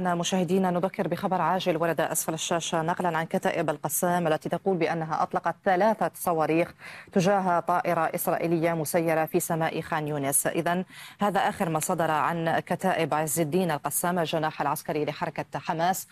مشاهدينا نذكر بخبر عاجل ورد أسفل الشاشة نقلا عن كتائب القسام التي تقول بأنها أطلقت ثلاثة صواريخ تجاه طائرة إسرائيلية مسيرة في سماء خان يونس إذا هذا آخر ما صدر عن كتائب عز الدين القسام الجناح العسكري لحركة حماس